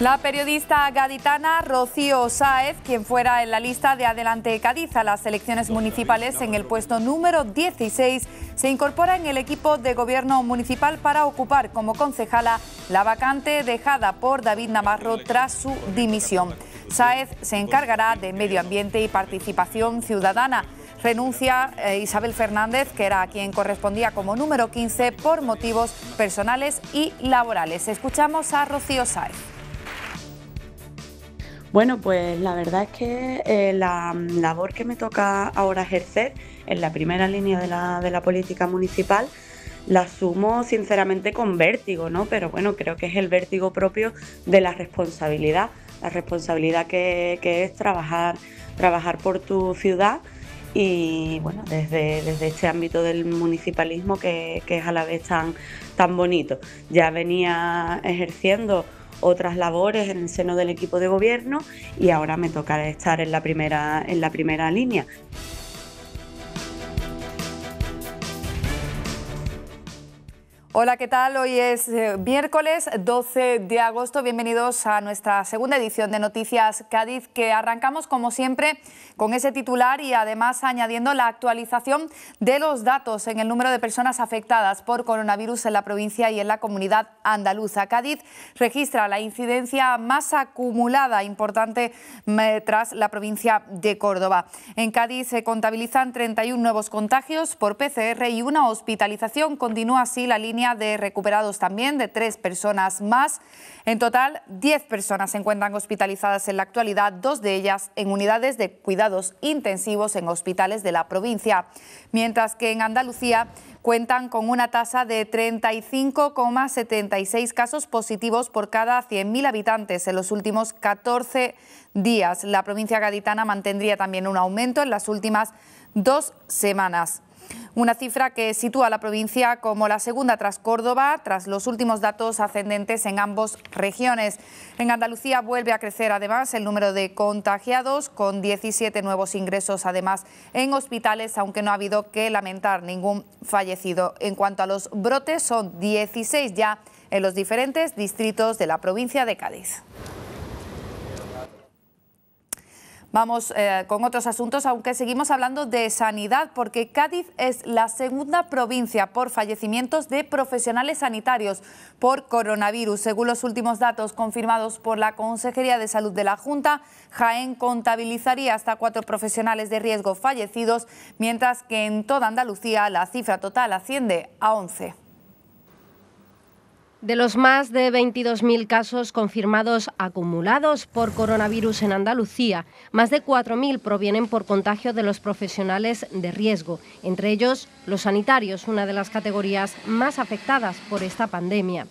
La periodista gaditana Rocío Sáez, quien fuera en la lista de Adelante Cádiz a las elecciones municipales en el puesto número 16, se incorpora en el equipo de gobierno municipal para ocupar como concejala la vacante dejada por David Navarro tras su dimisión. Sáez se encargará de medio ambiente y participación ciudadana. Renuncia eh, Isabel Fernández, que era a quien correspondía como número 15 por motivos personales y laborales. Escuchamos a Rocío Sáez. Bueno, pues la verdad es que eh, la labor que me toca ahora ejercer en la primera línea de la, política municipal la asumo sinceramente con vértigo, ¿no? Pero bueno, creo que es el vértigo propio de la responsabilidad, la responsabilidad que, es trabajar, trabajar por tu ciudad y bueno, desde, desde este ámbito del municipalismo que, es a la vez tan, tan bonito. Ya venía ejerciendo otras labores en el seno del equipo de gobierno y ahora me tocará estar en la primera, en la primera línea. Hola, ¿qué tal? Hoy es eh, miércoles 12 de agosto. Bienvenidos a nuestra segunda edición de Noticias Cádiz, que arrancamos como siempre con ese titular y además añadiendo la actualización de los datos en el número de personas afectadas por coronavirus en la provincia y en la comunidad andaluza. Cádiz registra la incidencia más acumulada importante mm, eh, tras la provincia de Córdoba. En Cádiz se contabilizan 31 nuevos contagios por PCR y una hospitalización. Continúa así la línea de recuperados también de tres personas más. En total, 10 personas se encuentran hospitalizadas en la actualidad, dos de ellas en unidades de cuidados intensivos en hospitales de la provincia, mientras que en Andalucía cuentan con una tasa de 35,76 casos positivos por cada 100.000 habitantes en los últimos 14 días. La provincia gaditana mantendría también un aumento en las últimas dos semanas una cifra que sitúa a la provincia como la segunda tras Córdoba, tras los últimos datos ascendentes en ambas regiones. En Andalucía vuelve a crecer además el número de contagiados, con 17 nuevos ingresos además en hospitales, aunque no ha habido que lamentar ningún fallecido. En cuanto a los brotes, son 16 ya en los diferentes distritos de la provincia de Cádiz. Vamos eh, con otros asuntos, aunque seguimos hablando de sanidad, porque Cádiz es la segunda provincia por fallecimientos de profesionales sanitarios por coronavirus. Según los últimos datos confirmados por la Consejería de Salud de la Junta, Jaén contabilizaría hasta cuatro profesionales de riesgo fallecidos, mientras que en toda Andalucía la cifra total asciende a 11. De los más de 22.000 casos confirmados acumulados por coronavirus en Andalucía, más de 4.000 provienen por contagio de los profesionales de riesgo, entre ellos los sanitarios, una de las categorías más afectadas por esta pandemia.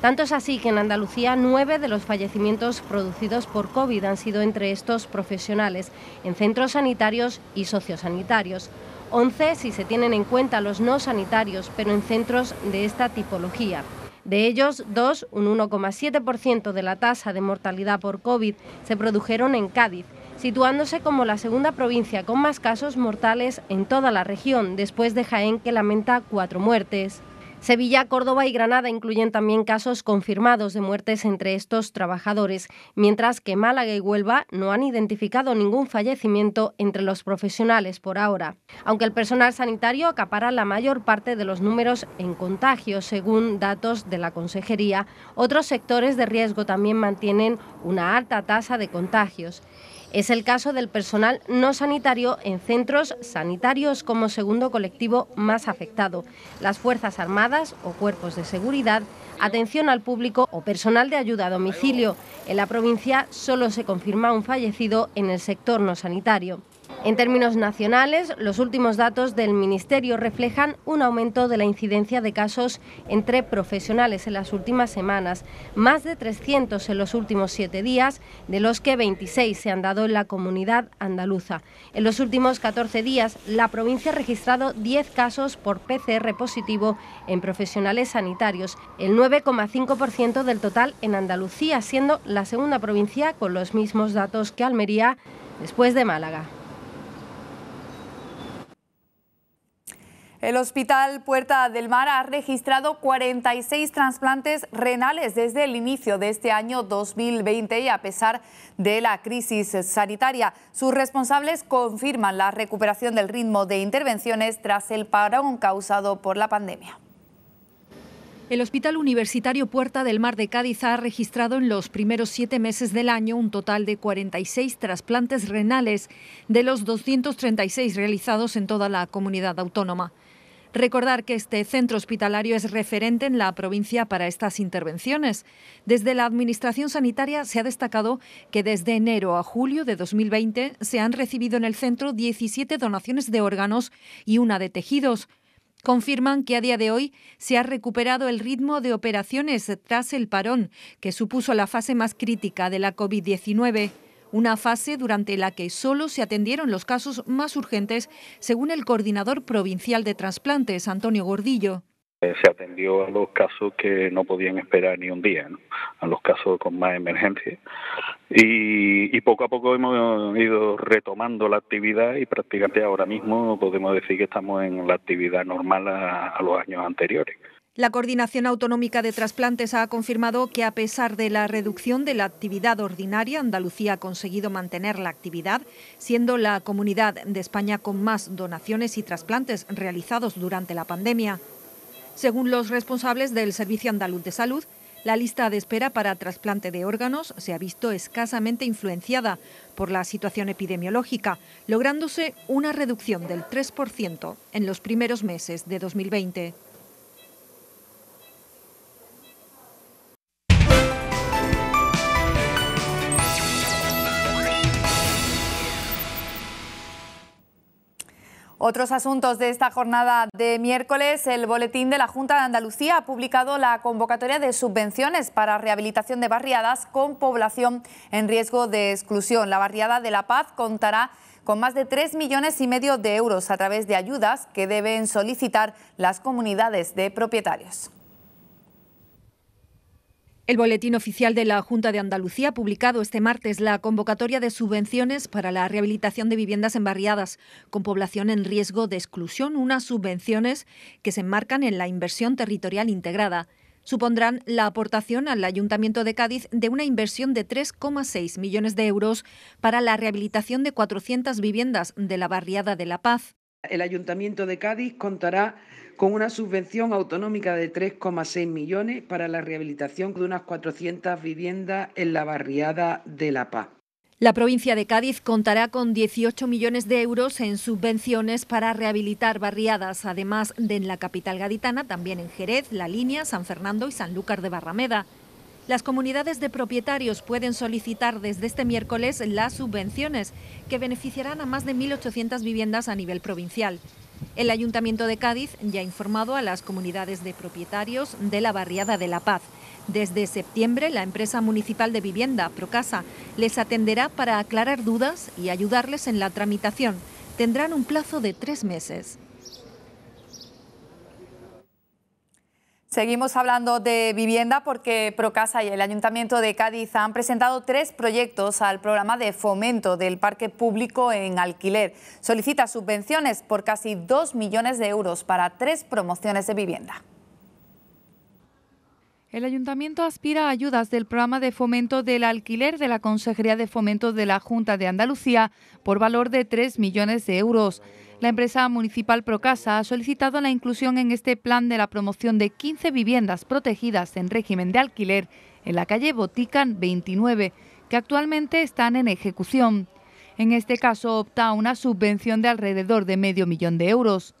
Tanto es así que en Andalucía nueve de los fallecimientos producidos por COVID han sido entre estos profesionales, en centros sanitarios y sociosanitarios. Once si se tienen en cuenta los no sanitarios, pero en centros de esta tipología. De ellos, dos, un 1,7% de la tasa de mortalidad por COVID, se produjeron en Cádiz, situándose como la segunda provincia con más casos mortales en toda la región, después de Jaén, que lamenta cuatro muertes. Sevilla, Córdoba y Granada incluyen también casos confirmados de muertes entre estos trabajadores, mientras que Málaga y Huelva no han identificado ningún fallecimiento entre los profesionales por ahora. Aunque el personal sanitario acapara la mayor parte de los números en contagios, según datos de la Consejería, otros sectores de riesgo también mantienen una alta tasa de contagios. Es el caso del personal no sanitario en centros sanitarios como segundo colectivo más afectado, las Fuerzas Armadas o cuerpos de seguridad, atención al público o personal de ayuda a domicilio. En la provincia solo se confirma un fallecido en el sector no sanitario. En términos nacionales, los últimos datos del Ministerio reflejan un aumento de la incidencia de casos entre profesionales en las últimas semanas, más de 300 en los últimos siete días, de los que 26 se han dado en la comunidad andaluza. En los últimos 14 días, la provincia ha registrado 10 casos por PCR positivo en profesionales sanitarios, el 9,5% del total en Andalucía, siendo la segunda provincia con los mismos datos que Almería, después de Málaga. El Hospital Puerta del Mar ha registrado 46 trasplantes renales desde el inicio de este año 2020 y a pesar de la crisis sanitaria, sus responsables confirman la recuperación del ritmo de intervenciones tras el parón causado por la pandemia. El Hospital Universitario Puerta del Mar de Cádiz ha registrado en los primeros siete meses del año un total de 46 trasplantes renales de los 236 realizados en toda la comunidad autónoma. Recordar que este centro hospitalario es referente en la provincia para estas intervenciones. Desde la Administración Sanitaria se ha destacado que desde enero a julio de 2020 se han recibido en el centro 17 donaciones de órganos y una de tejidos. Confirman que a día de hoy se ha recuperado el ritmo de operaciones tras el parón, que supuso la fase más crítica de la COVID-19 una fase durante la que solo se atendieron los casos más urgentes, según el coordinador provincial de trasplantes, Antonio Gordillo eh, se atendió a los casos que no podían esperar ni un día, a los casos con más emergencia. Y, poco a poco hemos ido retomando la actividad y prácticamente ahora mismo podemos decir que estamos en la actividad normal a los años anteriores. La Coordinación Autonómica de Trasplantes ha confirmado que a pesar de la reducción de la actividad ordinaria, Andalucía ha conseguido mantener la actividad, siendo la comunidad de España con más donaciones y trasplantes realizados durante la pandemia. Según los responsables del Servicio Andaluz de Salud, la lista de espera para trasplante de órganos se ha visto escasamente influenciada por la situación epidemiológica, lográndose una reducción del 3% en los primeros meses de 2020. Otros asuntos de esta jornada de miércoles, el boletín de la Junta de Andalucía ha publicado la convocatoria de subvenciones para rehabilitación de barriadas con población en riesgo de exclusión. La barriada de La Paz contará con más de 3 millones y medio de euros a través de ayudas que deben solicitar las comunidades de propietarios. El Boletín Oficial de la Junta de Andalucía ha publicado este martes la convocatoria de subvenciones para la rehabilitación de viviendas en barriadas con población en riesgo de exclusión, unas subvenciones que se enmarcan en la inversión territorial integrada. Supondrán la aportación al Ayuntamiento de Cádiz de una inversión de 3,6 millones de euros para la rehabilitación de 400 viviendas de la barriada de La Paz. El Ayuntamiento de Cádiz contará con una subvención autonómica de 3,6 millones para la rehabilitación de unas 400 viviendas en la barriada de La Paz. La provincia de Cádiz contará con 18 millones de euros en subvenciones para rehabilitar barriadas, además de en la capital gaditana, también en Jerez, La Línea, San Fernando y Sanlúcar de Barrameda. Las comunidades de propietarios pueden solicitar desde este miércoles las subvenciones, que beneficiarán a más de 1.800 viviendas a nivel provincial. El Ayuntamiento de Cádiz ya ha informado a las comunidades de propietarios de la barriada de La Paz. Desde septiembre, la empresa municipal de vivienda, Procasa, les atenderá para aclarar dudas y ayudarles en la tramitación. Tendrán un plazo de tres meses. Seguimos hablando de vivienda porque Procasa y el Ayuntamiento de Cádiz han presentado tres proyectos al programa de fomento del parque público en alquiler. Solicita subvenciones por casi 2 millones de euros para tres promociones de vivienda. El ayuntamiento aspira a ayudas del programa de fomento del alquiler de la Consejería de Fomento de la Junta de Andalucía por valor de 3 millones de euros. La empresa municipal Procasa ha solicitado la inclusión en este plan de la promoción de 15 viviendas protegidas en régimen de alquiler en la calle Botican 29, que actualmente están en ejecución. En este caso opta a una subvención de alrededor de medio millón de euros.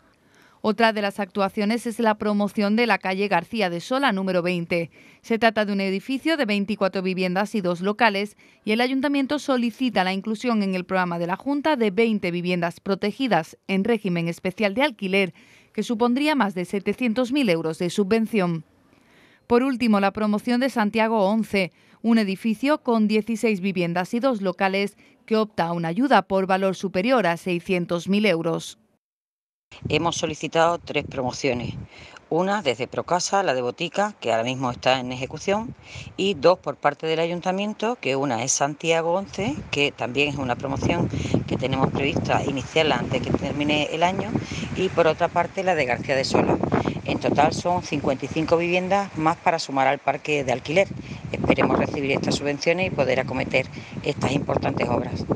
Otra de las actuaciones es la promoción de la calle García de Sola número 20. Se trata de un edificio de 24 viviendas y dos locales y el ayuntamiento solicita la inclusión en el programa de la Junta de 20 viviendas protegidas en régimen especial de alquiler, que supondría más de 700.000 euros de subvención. Por último, la promoción de Santiago 11, un edificio con 16 viviendas y dos locales que opta a una ayuda por valor superior a 600.000 euros. Hemos solicitado tres promociones. Una desde Procasa, la de Botica, que ahora mismo está en ejecución, y dos por parte del ayuntamiento, que una es Santiago 11, que también es una promoción que tenemos prevista iniciarla antes que termine el año, y por otra parte la de García de Sola. En total son 55 viviendas más para sumar al parque de alquiler. Esperemos recibir estas subvenciones y poder acometer estas importantes obras.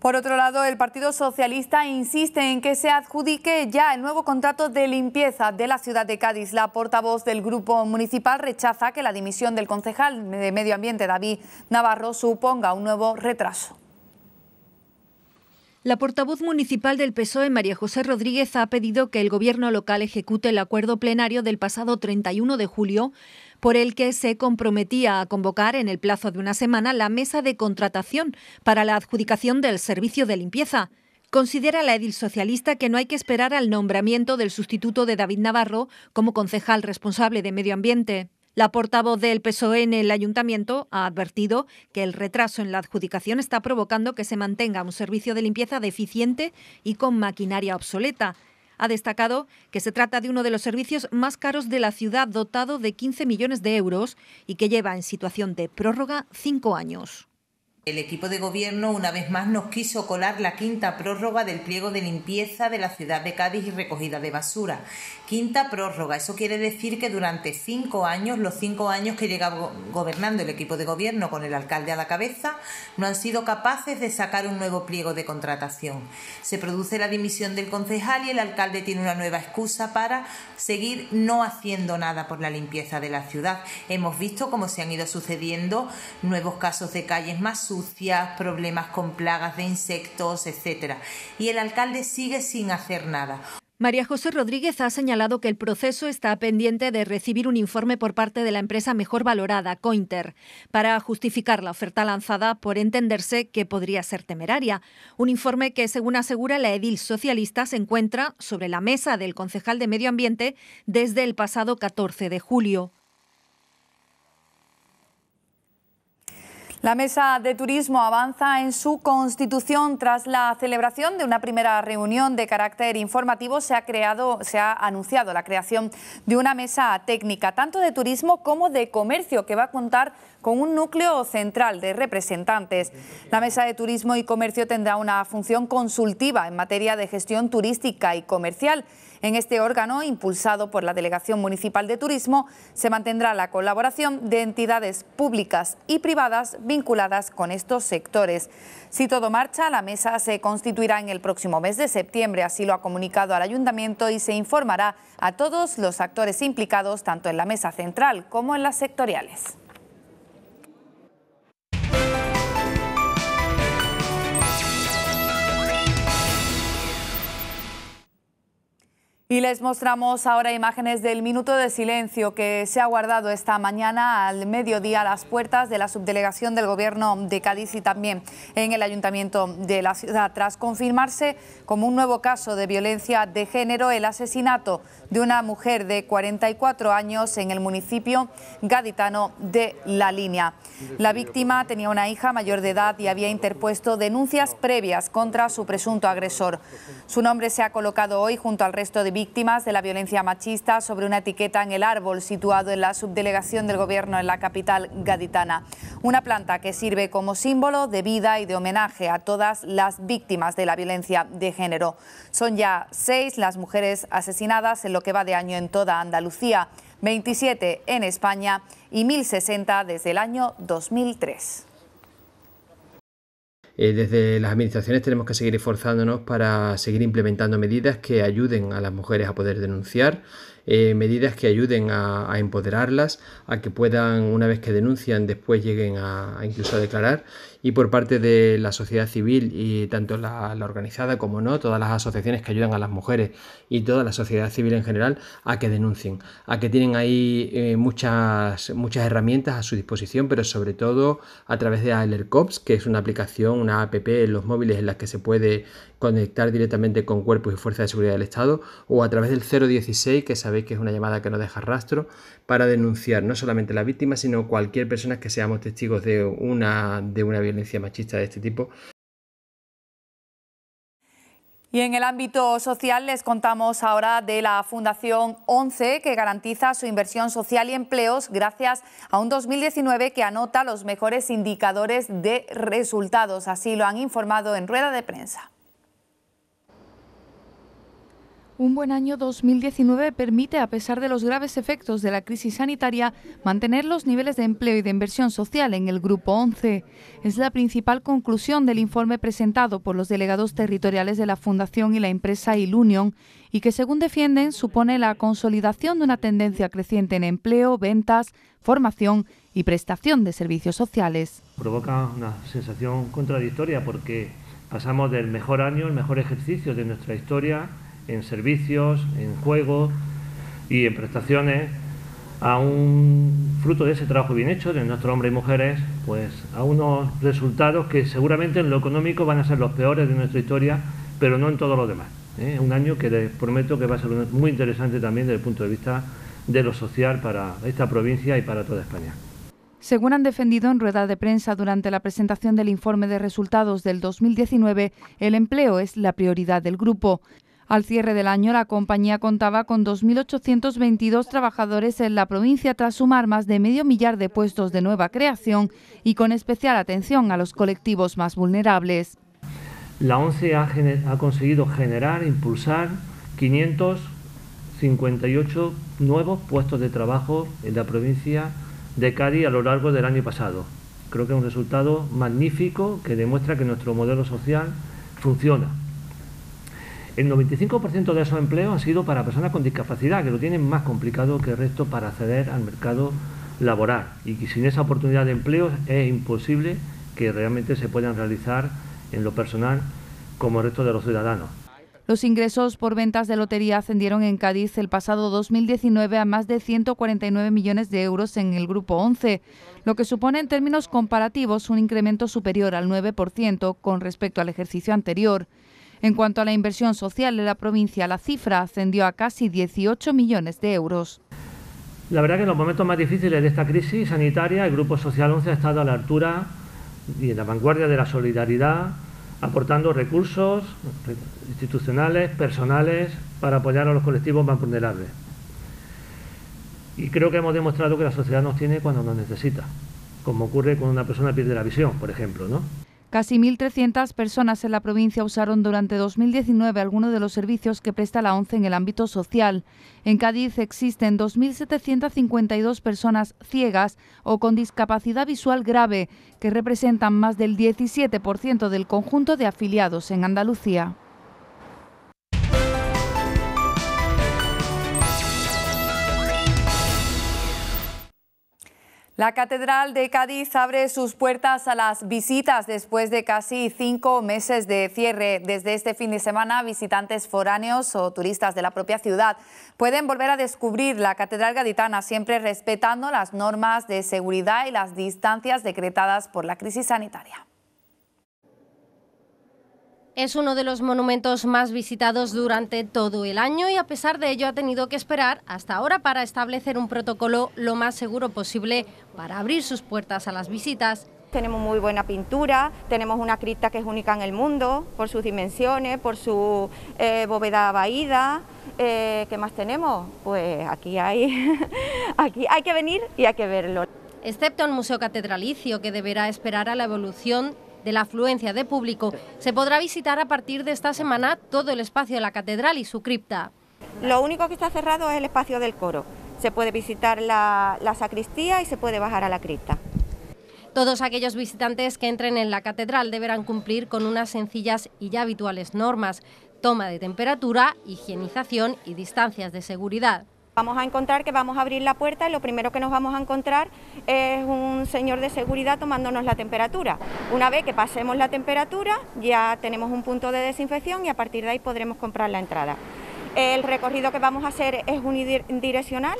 Por otro lado, el Partido Socialista insiste en que se adjudique ya el nuevo contrato de limpieza de la ciudad de Cádiz. La portavoz del grupo municipal rechaza que la dimisión del concejal de Medio Ambiente, David Navarro, suponga un nuevo retraso. La portavoz municipal del PSOE, María José Rodríguez, ha pedido que el Gobierno local ejecute el acuerdo plenario del pasado 31 de julio por el que se comprometía a convocar en el plazo de una semana la mesa de contratación para la adjudicación del servicio de limpieza. Considera la edil socialista que no hay que esperar al nombramiento del sustituto de David Navarro como concejal responsable de medio ambiente. La portavoz del PSOE en el ayuntamiento ha advertido que el retraso en la adjudicación está provocando que se mantenga un servicio de limpieza deficiente y con maquinaria obsoleta, ha destacado que se trata de uno de los servicios más caros de la ciudad, dotado de 15 millones de euros y que lleva en situación de prórroga cinco años. El equipo de gobierno una vez más nos quiso colar la quinta prórroga del pliego de limpieza de la ciudad de Cádiz y recogida de basura. Quinta prórroga, eso quiere decir que durante cinco años, los cinco años que llega gobernando el equipo de gobierno con el alcalde a la cabeza, no han sido capaces de sacar un nuevo pliego de contratación. Se produce la dimisión del concejal y el alcalde tiene una nueva excusa para seguir no haciendo nada por la limpieza de la ciudad. Hemos visto cómo se han ido sucediendo nuevos casos de calles más problemas con plagas de insectos, etc. Y el alcalde sigue sin hacer nada. María José Rodríguez ha señalado que el proceso está pendiente de recibir un informe por parte de la empresa mejor valorada, Cointer, para justificar la oferta lanzada por entenderse que podría ser temeraria. Un informe que, según asegura la edil socialista, se encuentra sobre la mesa del concejal de Medio Ambiente desde el pasado 14 de julio. La Mesa de Turismo avanza en su constitución. Tras la celebración de una primera reunión de carácter informativo, se ha, creado, se ha anunciado la creación de una mesa técnica, tanto de turismo como de comercio, que va a contar con un núcleo central de representantes. La Mesa de Turismo y Comercio tendrá una función consultiva en materia de gestión turística y comercial. En este órgano, impulsado por la Delegación Municipal de Turismo, se mantendrá la colaboración de entidades públicas y privadas vinculadas con estos sectores. Si todo marcha, la mesa se constituirá en el próximo mes de septiembre, así lo ha comunicado al Ayuntamiento y se informará a todos los actores implicados tanto en la mesa central como en las sectoriales. Y les mostramos ahora imágenes del minuto de silencio que se ha guardado esta mañana al mediodía a las puertas de la subdelegación del Gobierno de Cádiz y también en el Ayuntamiento de la ciudad, tras confirmarse como un nuevo caso de violencia de género el asesinato de una mujer de 44 años en el municipio gaditano de La Línea. La víctima tenía una hija mayor de edad y había interpuesto denuncias previas contra su presunto agresor. Su nombre se ha colocado hoy junto al resto de víctimas de la violencia machista sobre una etiqueta en el árbol situado en la subdelegación del gobierno en la capital gaditana. Una planta que sirve como símbolo de vida y de homenaje a todas las víctimas de la violencia de género. Son ya seis las mujeres asesinadas en lo que va de año en toda Andalucía, 27 en España y 1.060 desde el año 2003. Eh, desde las administraciones tenemos que seguir esforzándonos para seguir implementando medidas que ayuden a las mujeres a poder denunciar eh, medidas que ayuden a, empoderarlas, a que puedan, una vez que denuncian, después lleguen a, incluso a declarar. Y por parte de la sociedad civil y tanto la, organizada como no, todas las asociaciones que ayudan a las mujeres y toda la sociedad civil en general a que denuncien, a que tienen ahí eh, muchas, muchas herramientas a su disposición, pero sobre todo a través de AlerCops, que es una aplicación, una app en los móviles en las que se puede conectar directamente con cuerpos y fuerzas de seguridad del Estado o a través del 016, que sabéis que es una llamada que no deja rastro, para denunciar no solamente a la víctima, sino cualquier persona que seamos testigos de una, de una violencia machista de este tipo, y en el ámbito social les contamos ahora de la Fundación 11 que garantiza su inversión social y empleos gracias a un 2019 que anota los mejores indicadores de resultados. Así lo han informado en rueda de prensa. Un buen año 2019 permite, a pesar de los graves efectos de la crisis sanitaria, mantener los niveles de empleo y de inversión social en el Grupo 11. Es la principal conclusión del informe presentado por los delegados territoriales de la Fundación y la empresa Ilunion y que, según defienden, supone la consolidación de una tendencia creciente en empleo, ventas, formación y prestación de servicios sociales. Provoca una sensación contradictoria porque pasamos del mejor año, el mejor ejercicio de nuestra historia, en servicios, en juegos y en prestaciones a un fruto de ese trabajo bien hecho de nuestros hombres y mujeres, pues a unos resultados que seguramente en lo económico van a ser los peores de nuestra historia, pero no en todo lo demás. ...es ¿eh? Un año que les prometo que va a ser muy interesante también desde el punto de vista de lo social para esta provincia y para toda España. Según han defendido en rueda de prensa durante la presentación del informe de resultados del 2019, el empleo es la prioridad del grupo. Al cierre del año, la compañía contaba con 2.822 trabajadores en la provincia tras sumar más de medio millar de puestos de nueva creación y con especial atención a los colectivos más vulnerables. La ONCE ha, conseguido generar, impulsar 558 nuevos puestos de trabajo en la provincia de Cádiz a lo largo del año pasado. Creo que es un resultado magnífico que demuestra que nuestro modelo social funciona. El 95% de esos empleos han sido para personas con discapacidad, que lo tienen más complicado que el resto para acceder al mercado laboral. Y sin esa oportunidad de empleo es imposible que realmente se puedan realizar en lo personal como el resto de los ciudadanos. Los ingresos por ventas de lotería ascendieron en Cádiz el pasado 2019 a más de 149 millones de euros en el Grupo 11, lo que supone en términos comparativos un incremento superior al 9% con respecto al ejercicio anterior. En cuanto a la inversión social de la provincia, la cifra ascendió a casi 18 millones de euros. La verdad que en los momentos más difíciles de esta crisis sanitaria, el Grupo Social 11 ha estado a la altura y en la vanguardia de la solidaridad, aportando recursos institucionales, personales, para apoyar a los colectivos más vulnerables. Y creo que hemos demostrado que la sociedad nos tiene cuando nos necesita, como ocurre cuando una persona pierde la visión, por ejemplo, ¿no? Casi 1.300 personas en la provincia usaron durante 2019 algunos de los servicios que presta la ONCE en el ámbito social. En Cádiz existen 2.752 personas ciegas o con discapacidad visual grave, que representan más del 17% del conjunto de afiliados en Andalucía. La Catedral de Cádiz abre sus puertas a las visitas después de casi cinco meses de cierre. Desde este fin de semana, visitantes foráneos o turistas de la propia ciudad pueden volver a descubrir la Catedral Gaditana, siempre respetando las normas de seguridad y las distancias decretadas por la crisis sanitaria. Es uno de los monumentos más visitados durante todo el año y a pesar de ello ha tenido que esperar hasta ahora para establecer un protocolo lo más seguro posible para abrir sus puertas a las visitas tenemos muy buena pintura, tenemos una cripta que es única en el mundo por sus dimensiones, por su eh, bóveda vaída. Eh, ¿Qué más tenemos? Pues aquí hay, aquí hay que venir y hay que verlo. Excepto el Museo Catedralicio, que deberá esperar a la evolución de la afluencia de público, se podrá visitar a partir de esta semana todo el espacio de la catedral y su cripta. Lo único que está cerrado es el espacio del coro. Se puede visitar la, sacristía y se puede bajar a la cripta. Todos aquellos visitantes que entren en la catedral deberán cumplir con unas sencillas y ya habituales normas, toma de temperatura, higienización y distancias de seguridad vamos a encontrar que vamos a abrir la puerta y lo primero que nos vamos a encontrar es un señor de seguridad tomándonos la temperatura. Una vez que pasemos la temperatura ya tenemos un punto de desinfección y a partir de ahí podremos comprar la entrada. El recorrido que vamos a hacer es unidireccional.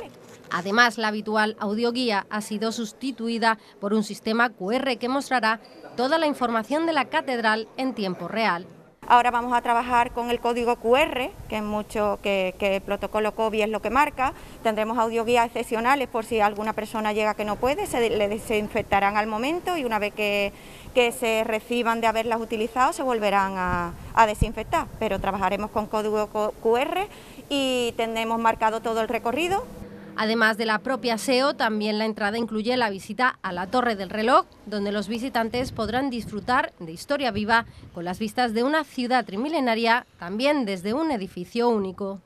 Además, la habitual audioguía ha sido sustituida por un sistema QR que mostrará toda la información de la catedral en tiempo real. Ahora vamos a trabajar con el código QR, que es mucho que, el protocolo COVID es lo que marca. Tendremos audioguías excepcionales por si alguna persona llega que no puede, se le desinfectarán al momento y una vez que, se reciban de haberlas utilizado se volverán a, a desinfectar. Pero trabajaremos con código QR y tendremos marcado todo el recorrido. Además de la propia SEO, también la entrada incluye la visita a la Torre del Reloj, donde los visitantes podrán disfrutar de historia viva con las vistas de una ciudad trimilenaria, también desde un edificio único.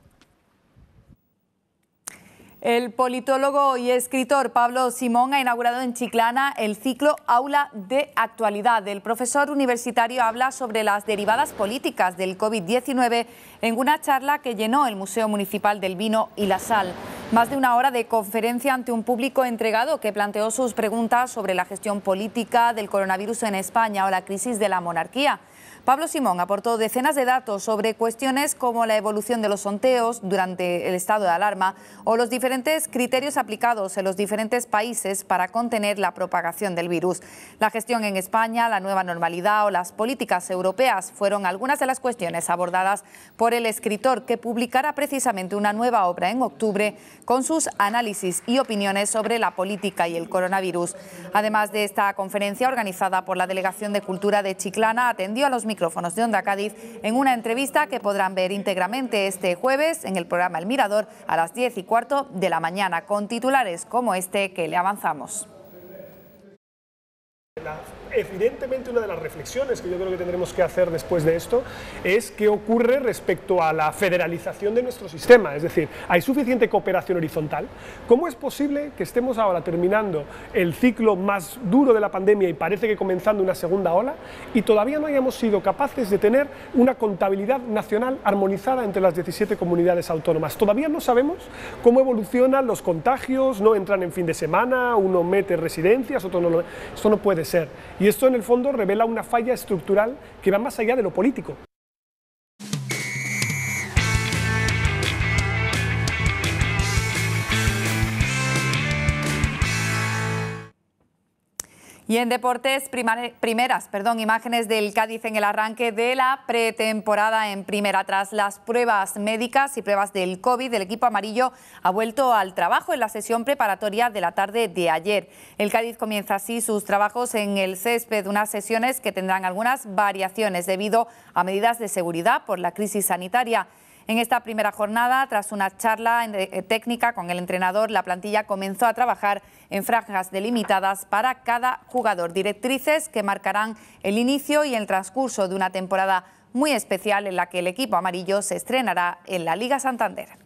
El politólogo y escritor Pablo Simón ha inaugurado en Chiclana el ciclo Aula de Actualidad. El profesor universitario habla sobre las derivadas políticas del COVID-19 en una charla que llenó el Museo Municipal del Vino y la Sal. Más de una hora de conferencia ante un público entregado que planteó sus preguntas sobre la gestión política del coronavirus en España o la crisis de la monarquía. Pablo Simón aportó decenas de datos sobre cuestiones como la evolución de los sonteos durante el estado de alarma o los diferentes criterios aplicados en los diferentes países para contener la propagación del virus. La gestión en España, la nueva normalidad o las políticas europeas fueron algunas de las cuestiones abordadas por el escritor que publicará precisamente una nueva obra en octubre con sus análisis y opiniones sobre la política y el coronavirus. Además de esta conferencia organizada por la Delegación de Cultura de Chiclana, atendió a los micrófonos de Onda Cádiz en una entrevista que podrán ver íntegramente este jueves en el programa El Mirador a las 10 y cuarto de la mañana, con titulares como este que le avanzamos evidentemente una de las reflexiones que yo creo que tendremos que hacer después de esto es qué ocurre respecto a la federalización de nuestro sistema. Es decir, ¿hay suficiente cooperación horizontal? ¿Cómo es posible que estemos ahora terminando el ciclo más duro de la pandemia y parece que comenzando una segunda ola y todavía no hayamos sido capaces de tener una contabilidad nacional armonizada entre las 17 comunidades autónomas? Todavía no sabemos cómo evolucionan los contagios, no entran en fin de semana, uno mete residencias, otro no lo... Esto no puede ser. Y esto en el fondo revela una falla estructural que va más allá de lo político. Y en deportes, primeras perdón, imágenes del Cádiz en el arranque de la pretemporada en primera. Tras las pruebas médicas y pruebas del COVID, el equipo amarillo ha vuelto al trabajo en la sesión preparatoria de la tarde de ayer. El Cádiz comienza así sus trabajos en el césped, unas sesiones que tendrán algunas variaciones debido a medidas de seguridad por la crisis sanitaria. En esta primera jornada, tras una charla eh, técnica con el entrenador, la plantilla comenzó a trabajar en franjas delimitadas para cada jugador, directrices que marcarán el inicio y el transcurso de una temporada muy especial en la que el equipo amarillo se estrenará en la Liga Santander.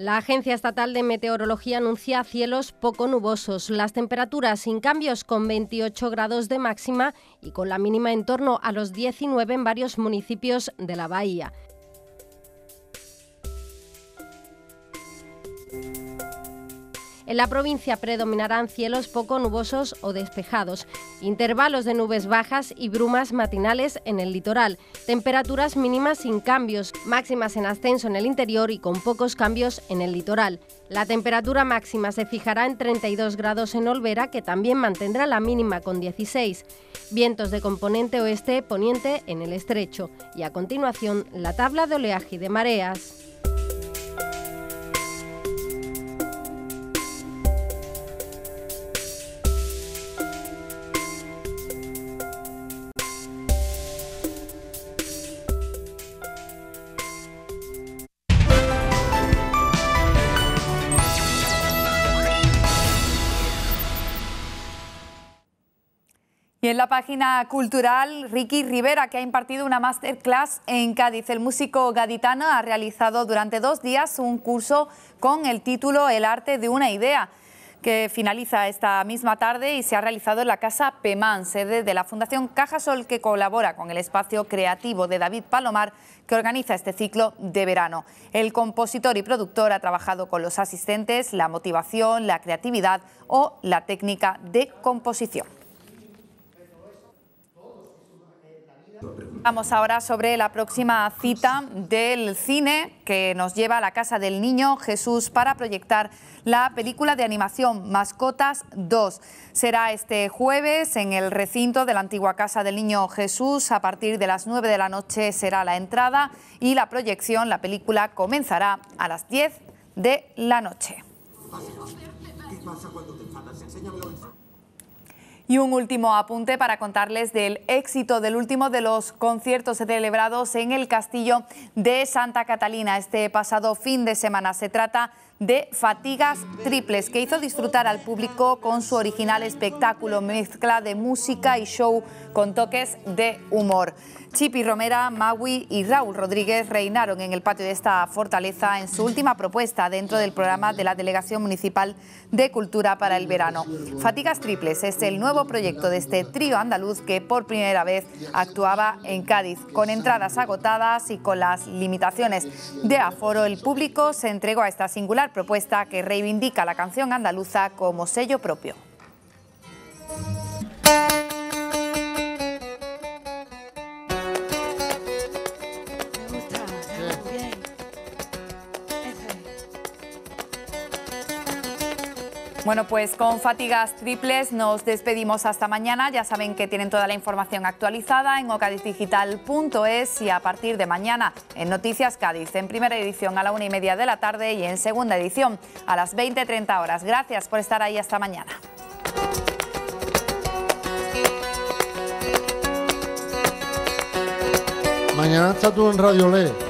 La Agencia Estatal de Meteorología anuncia cielos poco nubosos, las temperaturas sin cambios con 28 grados de máxima y con la mínima en torno a los 19 en varios municipios de la bahía. En la provincia predominarán cielos poco nubosos o despejados, intervalos de nubes bajas y brumas matinales en el litoral, temperaturas mínimas sin cambios, máximas en ascenso en el interior y con pocos cambios en el litoral. La temperatura máxima se fijará en 32 grados en Olvera, que también mantendrá la mínima con 16. Vientos de componente oeste-poniente en el estrecho. Y a continuación, la tabla de oleaje y de mareas. en la página cultural, Ricky Rivera, que ha impartido una masterclass en Cádiz. El músico gaditano ha realizado durante dos días un curso con el título El arte de una idea que finaliza esta misma tarde y se ha realizado en la Casa Pemán, sede de la Fundación Cajasol, que colabora con el espacio creativo de David Palomar, que organiza este ciclo de verano. El compositor y productor ha trabajado con los asistentes la motivación, la creatividad o la técnica de composición. Vamos ahora sobre la próxima cita del cine que nos lleva a la Casa del Niño Jesús para proyectar la película de animación Mascotas 2. Será este jueves en el recinto de la antigua Casa del Niño Jesús. A partir de las 9 de la noche será la entrada y la proyección, la película comenzará a las 10 de la noche. ¿Qué pasa cuando te y un último apunte para contarles del éxito del último de los conciertos celebrados en el Castillo de Santa Catalina este pasado fin de semana. Se trata de Fatigas Triples, que hizo disfrutar al público con su original espectáculo, mezcla de música y show con toques de humor. Chipi Romera, Maui y Raúl Rodríguez reinaron en el patio de esta fortaleza en su última propuesta dentro del programa de la Delegación Municipal de Cultura para el Verano. Fatigas Triples es el nuevo proyecto de este trío andaluz que por primera vez actuaba en Cádiz. Con entradas agotadas y con las limitaciones de aforo, el público se entregó a esta singular propuesta que reivindica la canción andaluza como sello propio. Bueno, pues con fatigas triples nos despedimos hasta mañana. Ya saben que tienen toda la información actualizada en ocadizdigital.es y a partir de mañana en Noticias Cádiz, en primera edición a la una y media de la tarde y en segunda edición a las 20.30 horas. Gracias por estar ahí hasta mañana. Mañana está tú en Radio Le.